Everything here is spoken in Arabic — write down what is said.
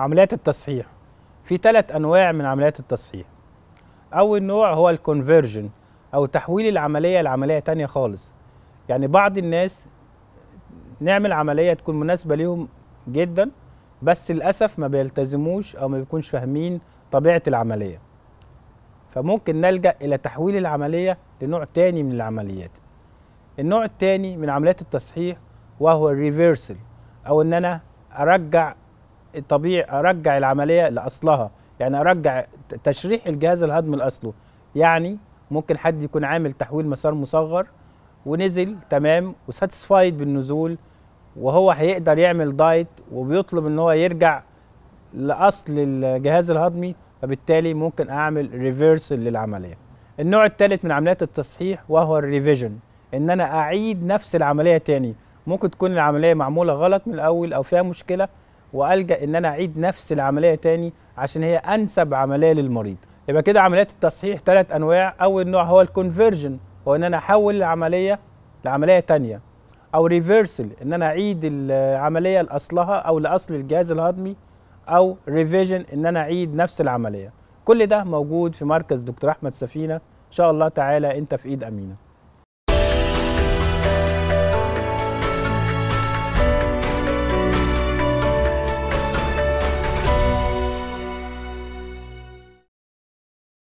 عمليات التصحيح في ثلاث انواع من عمليات التصحيح اول نوع هو الكونفرجن او تحويل العمليه لعمليه تانية خالص يعني بعض الناس نعمل عمليه تكون مناسبه ليهم جدا بس للاسف ما بيلتزموش او ما بيكونش فاهمين طبيعه العمليه فممكن نلجا الى تحويل العمليه لنوع تاني من العمليات النوع التاني من عمليات التصحيح وهو الريفرسل او ان انا ارجع طبيعي ارجع العمليه لاصلها يعني ارجع تشريح الجهاز الهضمي لاصله يعني ممكن حد يكون عامل تحويل مسار مصغر ونزل تمام وساتسفايد بالنزول وهو هيقدر يعمل دايت وبيطلب ان هو يرجع لاصل الجهاز الهضمي فبالتالي ممكن اعمل ريفيرسل للعمليه النوع الثالث من عمليات التصحيح وهو الريفيجن ان انا اعيد نفس العمليه تاني ممكن تكون العمليه معموله غلط من الاول او فيها مشكله والجا ان انا اعيد نفس العمليه تاني عشان هي انسب عمليه للمريض يبقى كده عمليات التصحيح ثلاث انواع اول نوع هو الكونفرجن هو ان انا احول العمليه لعمليه تانية او ريفرسل ان انا اعيد العمليه لاصلها او لاصل الجهاز الهضمي او ريفيجن ان انا اعيد نفس العمليه كل ده موجود في مركز دكتور احمد سفينه ان شاء الله تعالى انت في ايد امينه